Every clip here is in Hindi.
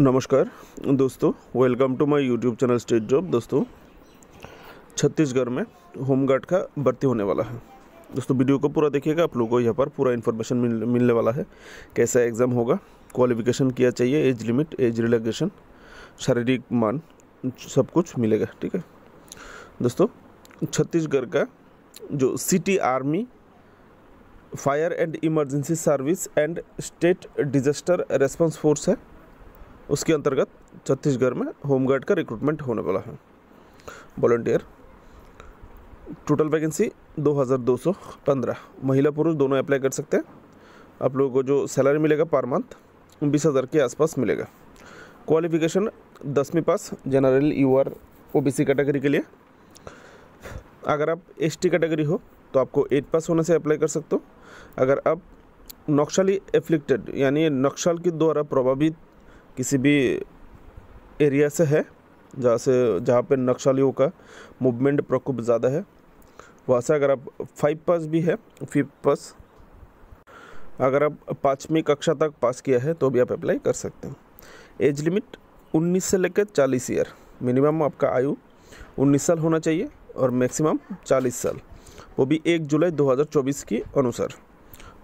नमस्कार दोस्तों welcome to my YouTube channel state job दोस्तों छत्तीसगढ़ में होमगार्ड का भर्ती होने वाला है दोस्तों वीडियो को पूरा देखिएगा आप लोगों को यहाँ पर पूरा इन्फॉर्मेशन मिल, मिलने वाला है कैसा एग्ज़ाम होगा क्वालिफिकेशन किया चाहिए एज लिमिट एज रिलैक्सेशन शारीरिक मान सब कुछ मिलेगा ठीक है दोस्तों छत्तीसगढ़ का जो city army fire and emergency service and state disaster response force है उसके अंतर्गत छत्तीसगढ़ में होमगार्ड का रिक्रूटमेंट होने वाला है वॉल्टियर टोटल वैकेंसी 2215 महिला पुरुष दोनों अप्लाई कर सकते हैं आप लोगों को जो सैलरी मिलेगा पर मंथ बीस हज़ार के आसपास मिलेगा क्वालिफिकेशन दसवीं pass general U R O B C category के लिए अगर आप एस टी कैटेगरी हो तो आपको एट पास होने से अप्लाई कर सकते हो अगर आप नक्सली एफ्लिक्टेड यानी नक्सल के द्वारा प्रभावित किसी भी एरिया से है जहाँ से जहाँ पर नक्सलियों का मूवमेंट प्रकोप ज़्यादा है वहाँ से अगर आप फाइव पास भी है फिफ्थ पास अगर आप पाँचवीं कक्षा तक पास किया है तो भी आप अप्लाई कर सकते हैं एज लिमिट 19 से लेकर 40 ईयर मिनिमम आपका आयु 19 साल होना चाहिए और मैक्सिमम 40 साल वो भी 1 जुलाई 2024 के अनुसार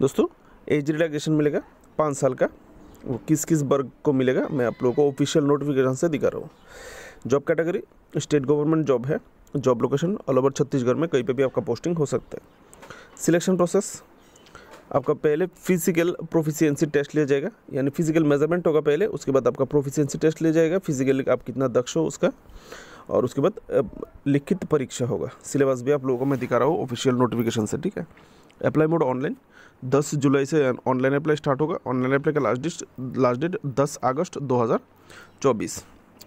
दोस्तों एज रिलैक्सेशन मिलेगा पाँच साल का वो किस किस वर्ग को मिलेगा मैं आप लोगों को ऑफिशियल नोटिफिकेशन से दिखा रहा हूँ job category state government job है job location all over Chhattisgarh में कहीं पे भी आपका पोस्टिंग हो सकता है सिलेक्शन प्रोसेस आपका पहले फिजिकल प्रोफिशियंसी टेस्ट लिया जाएगा यानी फिजिकल मेजरमेंट होगा पहले उसके बाद आपका प्रोफिशियंसी टेस्ट लिया जाएगा फिजिकली आप कितना दक्ष हो उसका और उसके बाद लिखित परीक्षा होगा सिलेबस भी आप लोगों को मैं दिखा रहा हूँ ऑफिशियल नोटिफिकेशन से ठीक है अप्लाई मोड ऑनलाइन दस जुलाई से ऑनलाइन अप्लाई स्टार्ट होगा ऑनलाइन अप्लाई का लास्ट डेट लास्ट डेट दस अगस्त 2024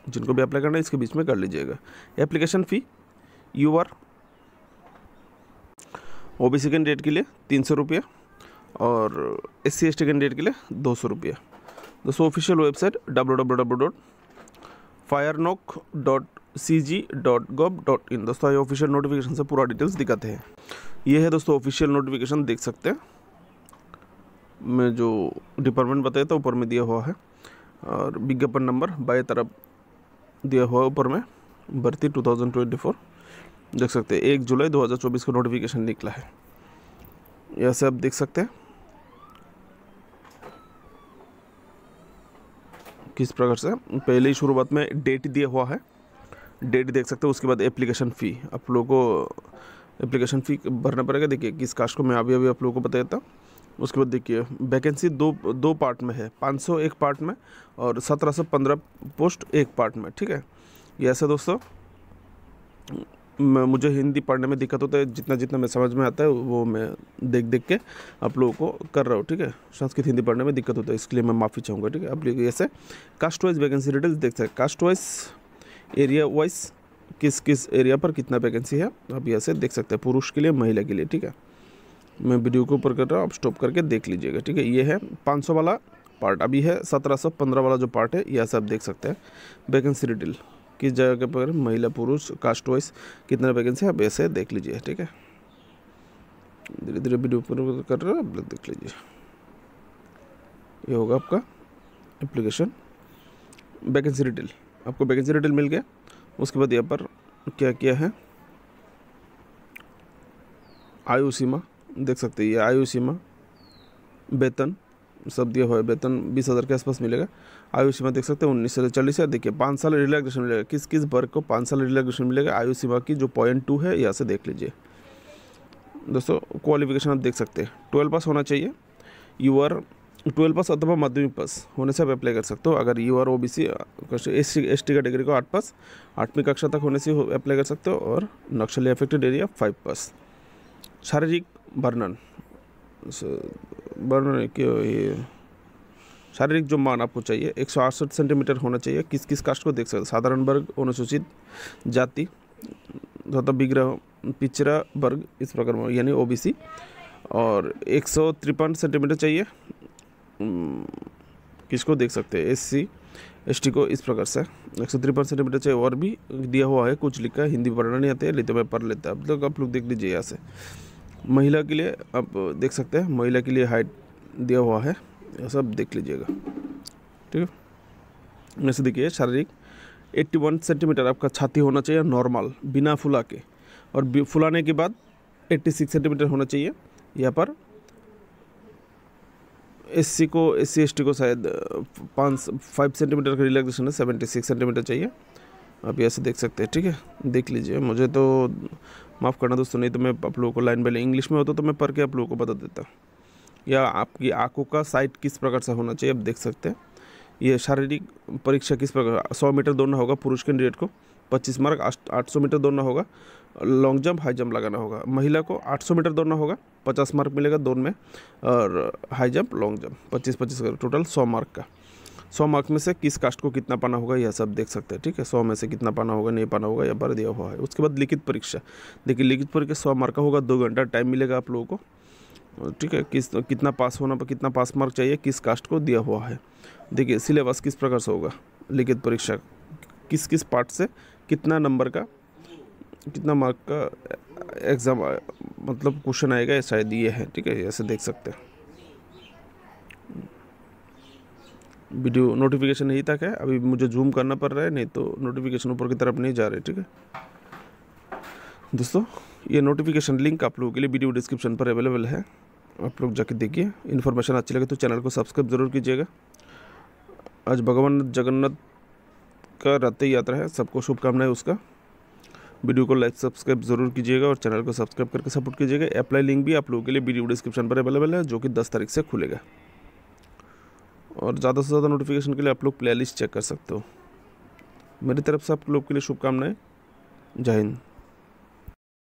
जिनको भी अप्लाई करना है इसके बीच में कर लीजिएगा application fee U R O B C candidate के लिए तीन सौ रुपये और S C S T candidate के लिए दो सौ रुपये दोस्तों official website W W W dot fire noc dot C G dot gov dot in दोस्तों ये ऑफिशियल नोटिफिकेशन से पूरा डिटेल्स दिखाते हैं ये है दोस्तों ऑफिशियल नोटिफिकेशन देख सकते हैं में जो डिपार्टमेंट बताया था ऊपर में दिया हुआ है और विज्ञापन नंबर बाई तरफ दिया हुआ है ऊपर में भर्ती 2024 देख सकते हैं एक जुलाई 2024 का नोटिफिकेशन निकला है यह से आप देख सकते हैं किस प्रकार से पहले ही शुरुआत में डेट दिया हुआ है डेट देख सकते हो उसके बाद एप्लीकेशन फ़ी आप लोगों को एप्लीकेशन फ़ी भरना पड़ेगा देखिए किस कास्ट को मैं अभी अभी आप लोगों को बताया था उसके बाद देखिए वैकेंसी दो दो पार्ट में है 500 एक पार्ट में और 1715 पोस्ट एक पार्ट में ठीक है ये ऐसा दोस्तों मुझे हिंदी पढ़ने में दिक्कत होता है जितना जितना मैं समझ में आता है वो मैं देख देख के आप लोगों को कर रहा हूँ ठीक है संस्कृत हिंदी पढ़ने में दिक्कत होता है इसके लिए मैं माफ़ी चाहूँगा ठीक है आप लोग ऐसे कास्ट वाइज वैकेंसी डिटेल्स देख सकते हैं कास्ट वाइज एरिया वाइज किस किस एरिया पर कितना वैकेंसी है आप यहाँ से देख सकते हैं पुरुष के लिए महिला के लिए ठीक है मैं वीडियो को ऊपर कर रहा हूँ आप स्टॉप करके देख लीजिएगा ठीक है ये है 500 वाला पार्ट अभी है 1715 वाला जो पार्ट है यहाँ से आप देख सकते हैं वैकेंसी डिटेल किस जगह पर महिला पुरुष कास्ट वाइज कितना वैकेंसी है आप ऐसे देख लीजिए ठीक है धीरे धीरे वीडियो ऊपर कर रहा हूँ आप देख लीजिए ये होगा आपका एप्लीकेशन वैकेंसी डिटेल आपको वैकेंसी डिटेल मिल गया उसके बाद यहाँ पर क्या किया है आयु सीमा देख सकते हैं ये आयु सीमा वेतन सब दिया हुआ है वेतन बीस हज़ार के आसपास मिलेगा आयु सीमा देख सकते हैं उन्नीस से चालीस है देखिए पाँच साल रिलैक्सेशन मिलेगा किस किस वर्ग को पाँच साल रिलैक्सेशन मिलेगा आयु सीमा की जो पॉइंट टू है यहाँ से देख लीजिए दोस्तों क्वालिफिकेशन आप देख सकते हैं ट्वेल्व पास होना चाहिए यू आर ट्वेल्व पास अथवा माध्यमिक पास होने से आप अप्लाई कर सकते हो अगर U R O B C S T degree को आठ पास आठवीं कक्षा तक होने से अप्लाई कर सकते हो और नक्सली अफेक्टेड एरिया फाइव पास शारीरिक वर्णन वर्णन शारीरिक जो मान आपको चाहिए एक सौ अड़सठ सेंटीमीटर होना चाहिए किस किस कास्ट को देख सकते हो साधारण वर्ग अनुसूचित जाति तथा विग्रह पिछड़ा वर्ग इस प्रकार यानी ओ और एक सौ तिरपन सेंटीमीटर चाहिए हम्म, किसको देख सकते हैं एस सी एस टी को इस प्रकार से एक सौ तिरपन सेंटीमीटर चाहिए और भी दिया हुआ है कुछ लिखा है हिंदी पढ़ना नहीं आता है लेते मैं पढ़ लेता अब तक आप लोग देख लीजिए यहाँ से महिला के लिए आप देख सकते हैं महिला के लिए हाइट दिया हुआ है सब देख लीजिएगा ठीक है वैसे देखिए शारीरिक 81 सेंटीमीटर आपका छाती होना चाहिए नॉर्मल बिना फुला के और फुलाने के बाद 86 सेंटीमीटर होना चाहिए यहाँ पर एस को एस सी को शायद पाँच फाइव सेंटीमीटर का रिलैक्सेशन है सेवेंटी सिक्स सेंटीमीटर चाहिए आप ऐसे से देख सकते हैं ठीक है देख लीजिए मुझे तो माफ़ करना दोस्तों नहीं तो मैं आप लोगों को लाइन बाई इंग्लिश में होता तो मैं पढ़ के आप लोगों को बता देता या आपकी आँखों का साइट किस प्रकार से होना चाहिए आप देख सकते हैं ये शारीरिक परीक्षा किस प्रकार सौ मीटर दौड़ना होगा पुरुष कैंडिडेट को पच्चीस मार्क आठ सौ मीटर दौड़ना होगा लॉन्ग जंप हाई जंप लगाना होगा महिला को 800 मीटर दौड़ना होगा 50 मार्क मिलेगा दोनों में और हाई जंप लॉन्ग जंप 25 25 का टोटल 100 मार्क का 100 मार्क में से किस कास्ट को कितना पाना होगा यह सब देख सकते हैं ठीक है सौ में से कितना पाना होगा नहीं पाना होगा यह भर दिया हुआ है उसके बाद लिखित परीक्षा देखिए लिखित परीक्षा सौ मार्क का होगा दो घंटा टाइम मिलेगा आप लोगों को ठीक है किस कितना पास होना पर कितना पास मार्क चाहिए किस कास्ट को दिया हुआ है देखिए सिलेबस किस प्रकार से होगा लिखित परीक्षा किस किस पार्ट से कितना नंबर का कितना मार्क का एग्ज़ाम मतलब क्वेश्चन आएगा शायद ये है ठीक है ऐसे देख सकते हैं वीडियो नोटिफिकेशन यही तक है अभी मुझे जूम करना पड़ रहा है नहीं तो नोटिफिकेशन ऊपर की तरफ नहीं जा रहे ठीक है दोस्तों ये नोटिफिकेशन लिंक आप लोगों के लिए वीडियो डिस्क्रिप्शन पर अवेलेबल है आप लोग जाके देखिए इन्फॉर्मेशन अच्छी लगे तो चैनल को सब्सक्राइब जरूर कीजिएगा आज भगवान जगन्नाथ का रथ यात्रा है सबको शुभकामनाएं उसका वीडियो को लाइक सब्सक्राइब जरूर कीजिएगा और चैनल को सब्सक्राइब करके सपोर्ट कीजिएगा अप्लाई लिंक भी आप लोगों के लिए वीडियो डिस्क्रिप्शन पर अवेलेबल है जो कि दस तारीख से खुलेगा और ज़्यादा से ज़्यादा नोटिफिकेशन के लिए आप लोग प्ले चेक कर सकते हो मेरी तरफ से आप लोग के लिए शुभकामनाएँ जय हिंद